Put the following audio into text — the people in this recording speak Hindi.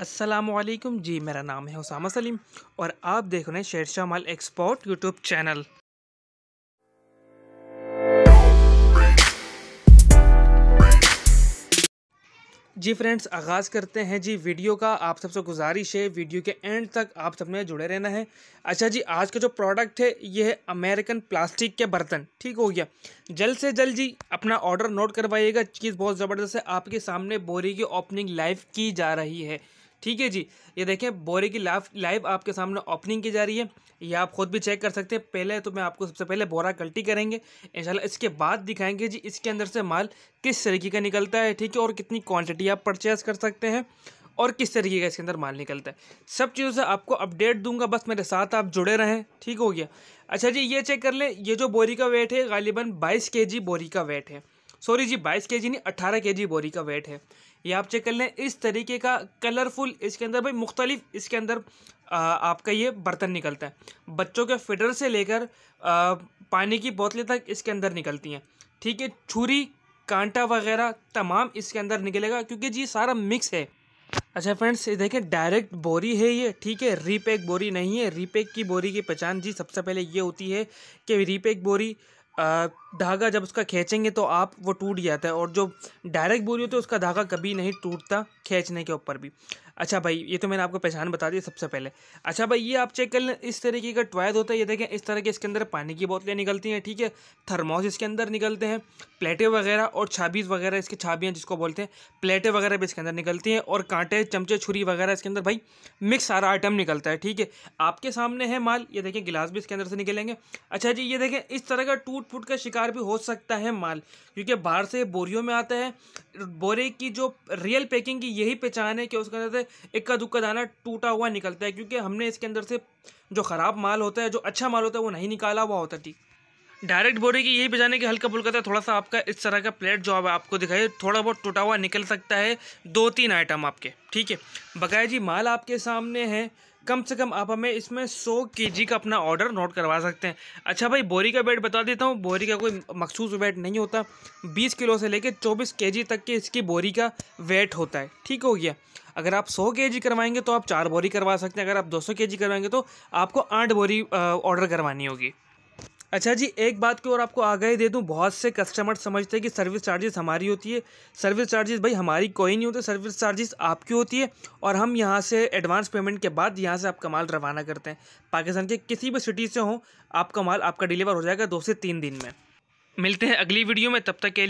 असलकम जी मेरा नाम है उसामा सलीम और आप देख रहे हैं शेरशाह माल एक्सपोर्ट यूट्यूब चैनल जी फ्रेंड्स आगाज़ करते हैं जी वीडियो का आप सबसे गुजारिश है वीडियो के एंड तक आप सबने जुड़े रहना है अच्छा जी आज का जो प्रोडक्ट है ये है अमेरिकन प्लास्टिक के बर्तन ठीक हो गया जल्द से जल्द जी अपना ऑर्डर नोट करवाइएगा चीज़ बहुत ज़बरदस्त है आपके सामने बोरी की ओपनिंग लाइव की जा रही है ठीक है जी ये देखें बोरे की लाइव लाइव आपके सामने ओपनिंग की जा रही है ये आप खुद भी चेक कर सकते हैं पहले तो मैं आपको सबसे पहले बोरा कल्टी करेंगे इंशाल्लाह इसके बाद दिखाएंगे जी इसके अंदर से माल किस तरीके का निकलता है ठीक है और कितनी क्वांटिटी आप परचेज़ कर सकते हैं और किस तरीके का इसके अंदर माल निकलता है सब चीज़ों से आपको अपडेट दूंगा बस मेरे साथ आप जुड़े रहें ठीक हो गया अच्छा जी ये चेक कर लें ये जो बोरी का वेट है गालिबा बाईस के बोरी का वेट है सॉरी जी बाईस के जी नहीं अट्ठारह के जी बोरी का वेट है ये आप चेक कर लें इस तरीके का कलरफुल इसके अंदर भाई मुख्तलिफ इसके अंदर आपका ये बर्तन निकलता है बच्चों के फिटर से लेकर पानी की बोतलें तक इसके अंदर निकलती हैं ठीक है छुरी कांटा वगैरह तमाम इसके अंदर निकलेगा क्योंकि जी सारा मिक्स है अच्छा फ्रेंड्स ये देखें डायरेक्ट बोरी है ये ठीक है रीपैक बोरी नहीं है रीपैक की बोरी की पहचान जी सबसे पहले ये होती है कि रीपैक बोरी धागा जब उसका खींचेंगे तो आप वो टूट जाता है और जो डायरेक्ट बोरी होती है उसका धागा कभी नहीं टूटता खींचने के ऊपर भी अच्छा भाई ये तो मैंने आपको पहचान बता दी सबसे पहले अच्छा भाई ये आप चेक कर लें इस तरीके का ट्वायद होता है ये देखें इस तरह के इसके अंदर पानी की बोतलें निकलती हैं ठीक है थर्मोस इसके अंदर निकलते हैं प्लेटें वगैरह और छाबीज वगैरह इसके छाबियाँ जिसको बोलते हैं प्लेटें वगैरह भी इसके अंदर निकलती हैं और कांटे चमचे छुरी वगैरह इसके अंदर भाई मिक्स सारा आइटम निकलता है ठीक है आपके सामने है माल ये देखें गिलास भी इसके अंदर से निकलेंगे अच्छा जी ये देखें इस तरह का टूट फूट का शिकार भी हो सकता है माल क्योंकि बाहर से बोरियों में आता है बोरे की जो रियल पैकिंग की यही पहचान है कि उसके अंदर से इक्का दुक्का दाना टूटा हुआ निकलता है क्योंकि हमने इसके अंदर से जो ख़राब माल होता है जो अच्छा माल होता है वो नहीं निकाला हुआ होता ठीक डायरेक्ट बोरे की यही बजाने की हल्का फुल्का था थोड़ा सा आपका इस तरह का प्लेट जो आपको दिखाई थोड़ा बहुत टूटा हुआ निकल सकता है दो तीन आइटम आपके ठीक है बकाया जी माल आपके सामने है कम से कम आप हमें इसमें सौ के का अपना ऑर्डर नोट करवा सकते हैं अच्छा भाई बोरी का वेट बता देता हूँ बोरी का कोई मखसूस वेट नहीं होता बीस किलो से लेकर चौबीस के तक के इसकी बोरी का वेट होता है ठीक हो गया अगर आप 100 के करवाएंगे तो आप चार बोरी करवा सकते हैं अगर आप 200 के करवाएंगे तो आपको आठ बोरी ऑर्डर करवानी होगी अच्छा जी एक बात की और आपको आगाही दे दूं बहुत से कस्टमर समझते हैं कि सर्विस चार्जेस हमारी होती है सर्विस चार्जेस भाई हमारी कोई नहीं होते सर्विस चार्जेस आपकी होती है और हम यहाँ से एडवांस पेमेंट के बाद यहाँ से आपका माल रवाना करते हैं पाकिस्तान के किसी भी सिटी से हो आपका माल आपका डिलीवर हो जाएगा दो से तीन दिन में मिलते हैं अगली वीडियो में तब तक के लिए